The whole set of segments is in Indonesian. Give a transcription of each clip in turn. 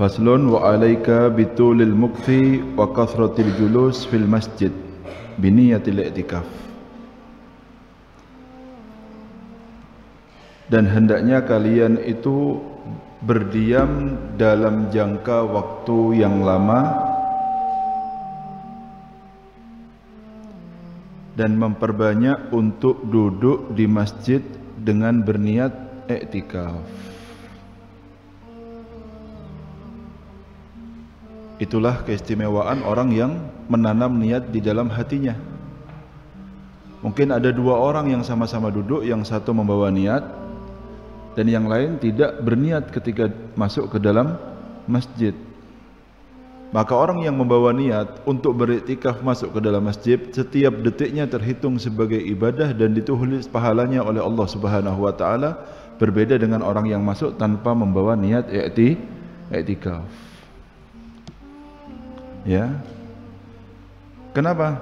Faslun wa alaika bitulil mukthi wa kathratil julus fil masjid biniyatil i'tikaf. Dan hendaknya kalian itu berdiam dalam jangka waktu yang lama dan memperbanyak untuk duduk di masjid dengan berniat iktikaf. Itulah keistimewaan orang yang menanam niat di dalam hatinya. Mungkin ada dua orang yang sama-sama duduk, yang satu membawa niat dan yang lain tidak berniat ketika masuk ke dalam masjid. Maka orang yang membawa niat untuk beriktikaf masuk ke dalam masjid, setiap detiknya terhitung sebagai ibadah dan dituhulis pahalanya oleh Allah Subhanahu wa taala, berbeda dengan orang yang masuk tanpa membawa niat i'tikaf. Ya. Kenapa?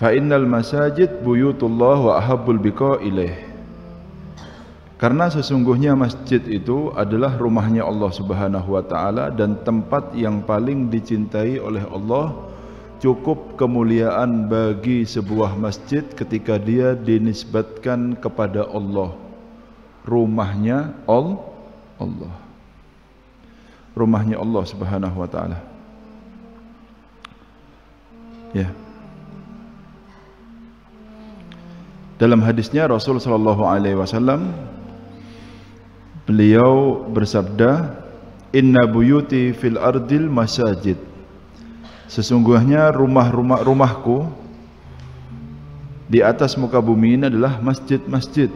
Fa innal masajid buyutullah wa ahabbul biqa ilaih. Karena sesungguhnya masjid itu adalah rumahnya Allah Subhanahu wa taala dan tempat yang paling dicintai oleh Allah cukup kemuliaan bagi sebuah masjid ketika dia dinisbatkan kepada Allah. Rumahnya Allah rumahnya Allah Subhanahu wa taala. Ya. Dalam hadisnya Rasul sallallahu alaihi wasallam beliau bersabda, "Inna buyuti fil ardil masajid." Sesungguhnya rumah-rumah rumahku di atas muka bumi ini adalah masjid-masjid.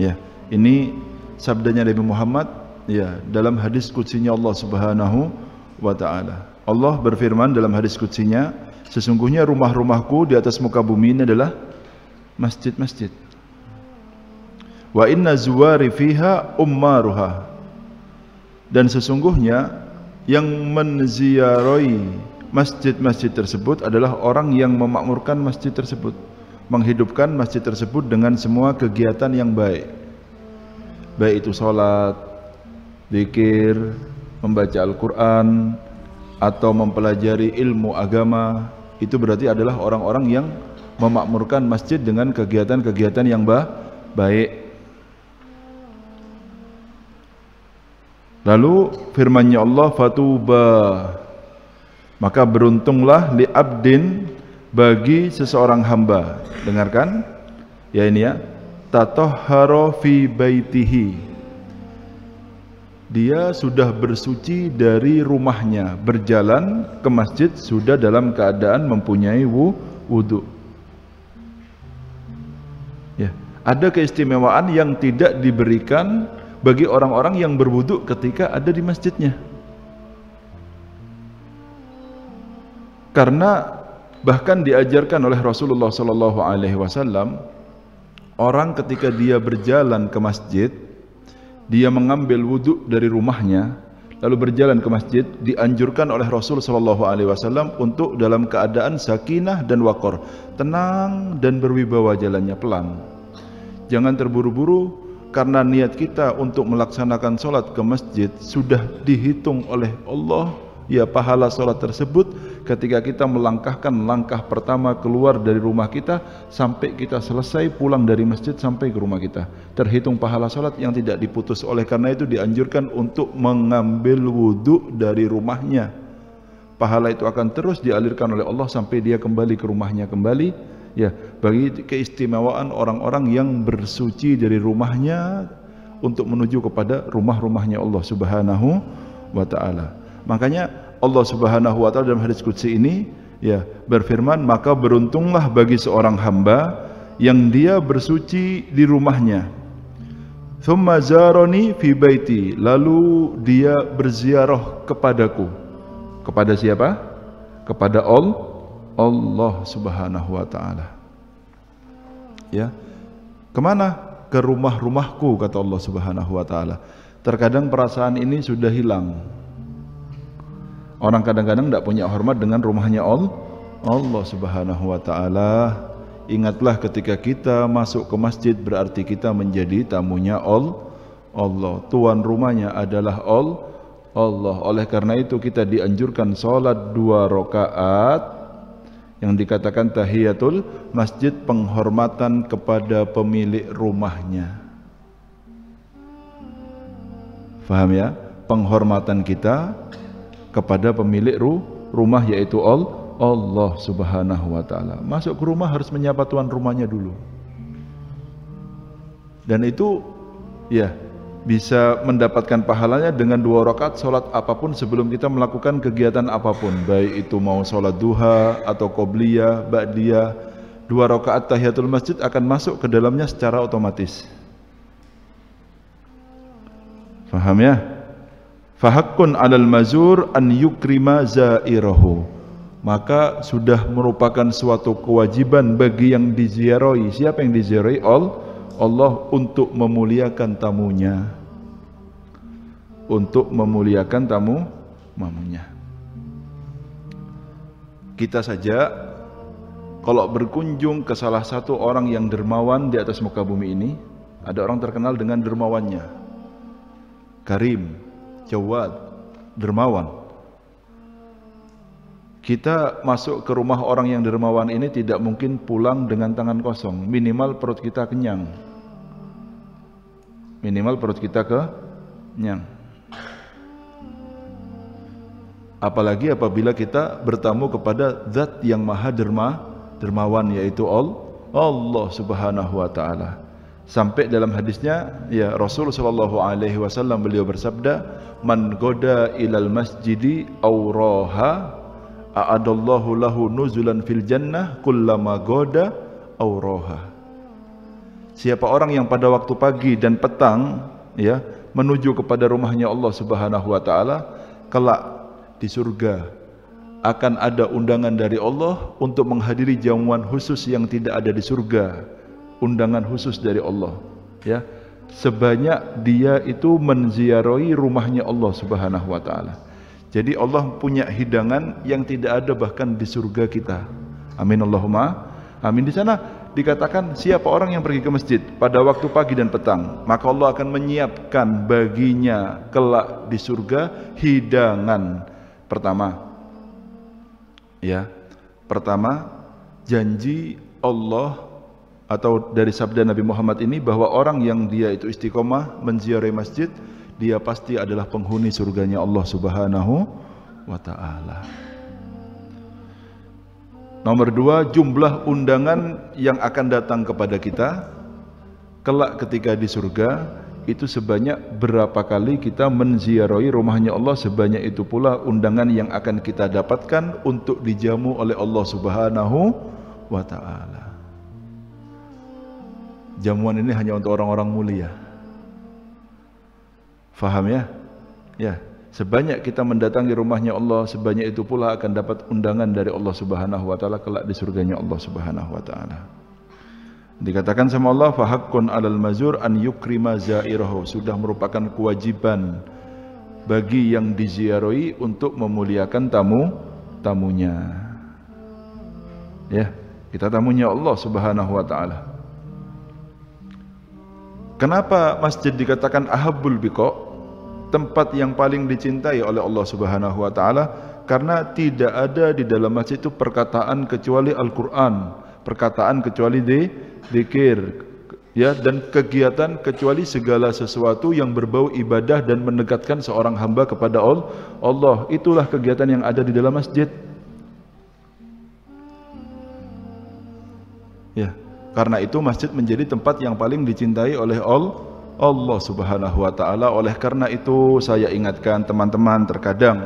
Ya, ini sabdanya Nabi Muhammad ya dalam hadis kutsinya Allah Subhanahu wa taala. Allah berfirman dalam hadis kutsinya, sesungguhnya rumah-rumahku di atas muka bumi ini adalah masjid-masjid. Wa inna zuwari fiha ummaruha. Dan sesungguhnya yang menziaroi masjid-masjid tersebut adalah orang yang memakmurkan masjid tersebut, menghidupkan masjid tersebut dengan semua kegiatan yang baik. Baik itu salat, zikir, membaca Al-Quran, atau mempelajari ilmu agama, itu berarti adalah orang-orang yang memakmurkan masjid dengan kegiatan-kegiatan yang bah baik. Lalu firmannya Allah fatuba maka beruntunglah li abdin bagi seseorang hamba. Dengarkan ya ini ya. tatoharo fi baitihi dia sudah bersuci dari rumahnya, berjalan ke masjid sudah dalam keadaan mempunyai wudhu. Ya, ada keistimewaan yang tidak diberikan bagi orang-orang yang berwudhu ketika ada di masjidnya. Karena bahkan diajarkan oleh Rasulullah SAW, Alaihi Wasallam orang ketika dia berjalan ke masjid dia mengambil wudhu dari rumahnya lalu berjalan ke masjid dianjurkan oleh Rasul saw alaihi wasallam untuk dalam keadaan sakinah dan wakor, tenang dan berwibawa jalannya pelan. Jangan terburu-buru karena niat kita untuk melaksanakan sholat ke masjid sudah dihitung oleh Allah ya pahala sholat tersebut ketika kita melangkahkan langkah pertama keluar dari rumah kita sampai kita selesai pulang dari masjid sampai ke rumah kita. Terhitung pahala salat yang tidak diputus. Oleh karena itu dianjurkan untuk mengambil wudhu dari rumahnya. Pahala itu akan terus dialirkan oleh Allah sampai dia kembali ke rumahnya kembali. Ya, bagi keistimewaan orang-orang yang bersuci dari rumahnya untuk menuju kepada rumah-rumahnya Allah Subhanahu wa taala. Makanya Allah Subhanahu wa taala dalam hadis qudsi ini ya berfirman maka beruntunglah bagi seorang hamba yang dia bersuci di rumahnya thumma zarani fi baiti lalu dia berziarah kepadaku kepada siapa kepada all, Allah Subhanahu wa taala ya kemana ke rumah-rumahku kata Allah Subhanahu wa taala terkadang perasaan ini sudah hilang Orang kadang-kadang tidak punya hormat dengan rumahnya Allah. Allah Subhanahu wa taala. Ingatlah ketika kita masuk ke masjid berarti kita menjadi tamunya Allah. Allah, tuan rumahnya adalah Allah. Allah. Oleh karena itu kita dianjurkan salat dua rakaat yang dikatakan tahiyatul masjid penghormatan kepada pemilik rumahnya. Faham ya? Penghormatan kita kepada pemilik ru rumah yaitu Allah Subhanahu wa taala. Masuk ke rumah harus menyapa tuan rumahnya dulu. Dan itu ya bisa mendapatkan pahalanya dengan dua rakaat sholat apapun sebelum kita melakukan kegiatan apapun baik itu mau sholat duha atau qobliyah, ba'diyah dua rakaat tahiyatul masjid akan masuk ke dalamnya secara otomatis faham ya? Fahakun alal mazur an yukrima zairahu. Maka sudah merupakan suatu kewajiban bagi yang diziarahi. Siapa yang diziarahi? Allah untuk memuliakan tamunya. Untuk memuliakan tamu mamunya. Kita saja kalau berkunjung ke salah satu orang yang dermawan di atas muka bumi ini, ada orang terkenal dengan dermawannya. Karim, Jawad, dermawan. Kita masuk ke rumah orang yang dermawan ini tidak mungkin pulang dengan tangan kosong. Minimal perut kita kenyang. Minimal perut kita kenyang. Apalagi apabila kita bertamu kepada zat yang maha derma, dermawan yaitu Allah subhanahu wa ta'ala. Sampai dalam hadisnya ya Rasul sallallahu alaihi wasallam beliau bersabda, "Man goda ilal masjidi auraha raha a'adallahu lahu nuzulan fil jannah kullama goda auraha Siapa orang yang pada waktu pagi dan petang ya menuju kepada rumahnya Allah Subhanahu wa taala, kelak di surga akan ada undangan dari Allah untuk menghadiri jamuan khusus yang tidak ada di surga undangan khusus dari Allah ya sebanyak dia itu menziarahi rumahnya Allah Subhanahu wa taala. Jadi Allah punya hidangan yang tidak ada bahkan di surga kita. Amin Allahumma. Amin di sana dikatakan siapa orang yang pergi ke masjid pada waktu pagi dan petang, maka Allah akan menyiapkan baginya kelak di surga hidangan. Pertama, ya. Pertama, janji Allah atau dari sabda Nabi Muhammad ini bahwa orang yang dia itu istiqomah menziarahi masjid dia pasti adalah penghuni surganya Allah Subhanahu wa taala. Nomor dua, jumlah undangan yang akan datang kepada kita kelak ketika di surga itu sebanyak berapa kali kita menziarahi rumahnya Allah sebanyak itu pula undangan yang akan kita dapatkan untuk dijamu oleh Allah Subhanahu wa taala jamuan ini hanya untuk orang-orang mulia. Faham ya? Ya, sebanyak kita mendatangi rumahnya Allah, sebanyak itu pula akan dapat undangan dari Allah Subhanahu wa taala kelak di surganya Allah Subhanahu wa taala. Dikatakan sama Allah fahakun 'alal mazur an yukrima zairahu sudah merupakan kewajiban bagi yang diziarahi untuk memuliakan tamu tamunya. Ya, kita tamunya Allah Subhanahu wa taala. Kenapa masjid dikatakan ahabbul biko Tempat yang paling dicintai oleh Allah Subhanahu wa taala karena tidak ada di dalam masjid itu perkataan kecuali Al-Qur'an, perkataan kecuali di zikir ya dan kegiatan kecuali segala sesuatu yang berbau ibadah dan mendekatkan seorang hamba kepada Allah itulah kegiatan yang ada di dalam masjid ya karena itu masjid menjadi tempat yang paling dicintai oleh Allah Subhanahu wa taala. Oleh karena itu saya ingatkan teman-teman terkadang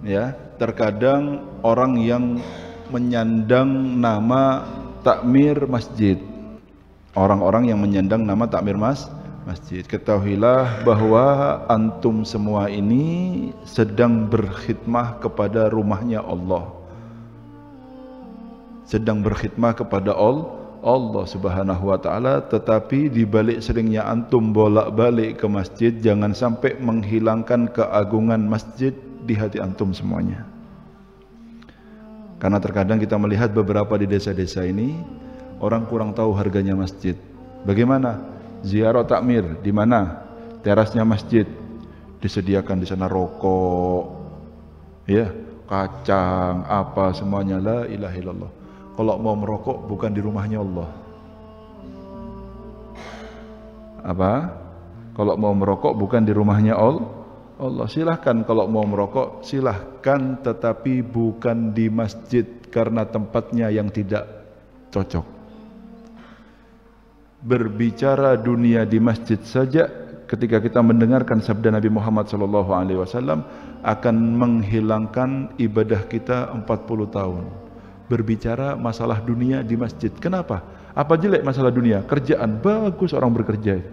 ya, terkadang orang yang menyandang nama takmir masjid. Orang-orang yang menyandang nama takmir mas masjid. Ketahuilah bahwa antum semua ini sedang berkhidmah kepada rumahnya Allah sedang berkhidmah kepada Allah Subhanahu wa taala tetapi di balik seringnya antum bolak-balik ke masjid jangan sampai menghilangkan keagungan masjid di hati antum semuanya. Karena terkadang kita melihat beberapa di desa-desa ini orang kurang tahu harganya masjid. Bagaimana? Ziarah takmir di mana? Terasnya masjid disediakan di sana rokok, ya, kacang, apa semuanya la ilaha illallah kalau mau merokok bukan di rumahnya Allah. Apa? Kalau mau merokok bukan di rumahnya Allah. Allah silahkan kalau mau merokok silahkan tetapi bukan di masjid karena tempatnya yang tidak cocok. Berbicara dunia di masjid saja ketika kita mendengarkan sabda Nabi Muhammad SAW akan menghilangkan ibadah kita 40 tahun berbicara masalah dunia di masjid. Kenapa? Apa jelek masalah dunia? Kerjaan bagus orang bekerja.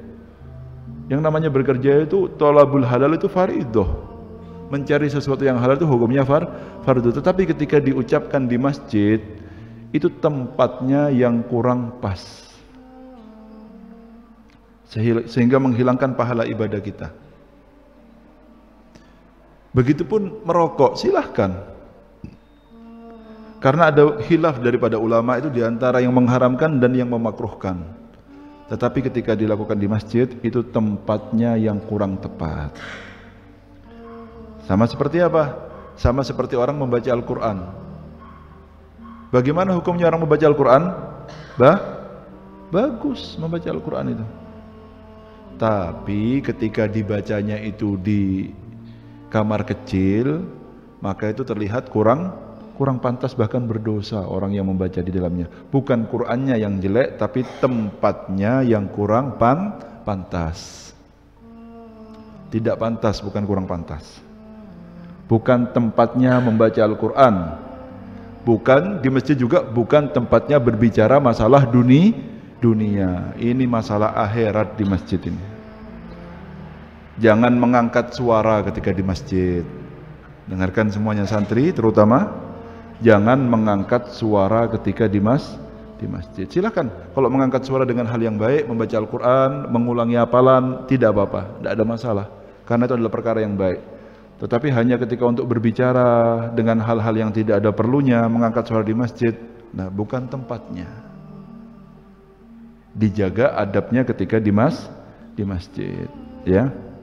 Yang namanya bekerja itu tolabul halal itu faridoh. Mencari sesuatu yang halal itu hukumnya far, fardu. Tetapi ketika diucapkan di masjid, itu tempatnya yang kurang pas. Sehingga menghilangkan pahala ibadah kita. Begitupun merokok, silahkan karena ada hilaf daripada ulama itu diantara yang mengharamkan dan yang memakruhkan. Tetapi ketika dilakukan di masjid itu tempatnya yang kurang tepat. Sama seperti apa? Sama seperti orang membaca Al-Quran. Bagaimana hukumnya orang membaca Al-Quran? Bah? Bagus membaca Al-Quran itu. Tapi ketika dibacanya itu di kamar kecil, maka itu terlihat kurang kurang pantas bahkan berdosa orang yang membaca di dalamnya. Bukan Qur'annya yang jelek tapi tempatnya yang kurang pan pantas. Tidak pantas bukan kurang pantas. Bukan tempatnya membaca Al-Qur'an. Bukan di masjid juga bukan tempatnya berbicara masalah dunia dunia. Ini masalah akhirat di masjid ini. Jangan mengangkat suara ketika di masjid. Dengarkan semuanya santri terutama jangan mengangkat suara ketika di mas di masjid. Silakan. Kalau mengangkat suara dengan hal yang baik, membaca Al-Qur'an, mengulangi hafalan, tidak apa-apa, tidak ada masalah. Karena itu adalah perkara yang baik. Tetapi hanya ketika untuk berbicara dengan hal-hal yang tidak ada perlunya, mengangkat suara di masjid, nah bukan tempatnya. Dijaga adabnya ketika di mas di masjid, ya.